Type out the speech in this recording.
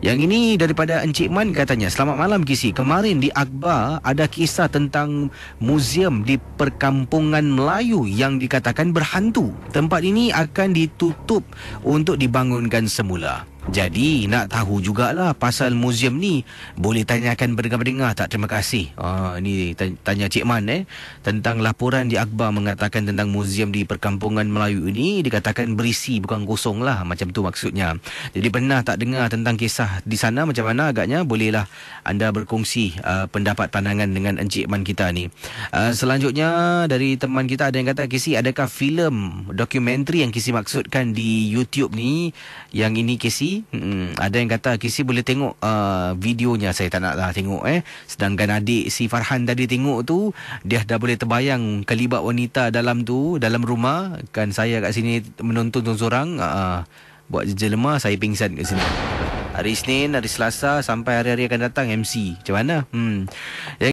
Yang ini daripada Encik Man katanya Selamat malam Kisi Kemarin di Akbar ada kisah tentang muzium di perkampungan Melayu Yang dikatakan berhantu Tempat ini akan ditutup untuk dibangunkan semula jadi nak tahu jugalah pasal muzium ni. Boleh tanyakan berdengar-dengar tak? Terima kasih. Ah, ini tanya Cik Man eh. Tentang laporan di Akbar mengatakan tentang muzium di perkampungan Melayu ini. Dikatakan berisi bukan kosong lah. Macam tu maksudnya. Jadi pernah tak dengar tentang kisah di sana macam mana agaknya? Bolehlah anda berkongsi uh, pendapat pandangan dengan Encik Man kita ni. Uh, selanjutnya dari teman kita ada yang kata Kisi adakah filem dokumentari yang Kisi maksudkan di YouTube ni yang ini Kisi uh, hmm, ada yang kata Kisi boleh tengok uh, videonya saya tak naklah tengok eh sedangkan adik si Farhan tadi tengok tu dia dah boleh terbayang kelibat wanita dalam tu dalam rumah kan saya kat sini menonton seorang uh, buat jelema saya pingsan kat sini hari Isnin hari Selasa sampai hari-hari akan datang MC macam mana hmm ya,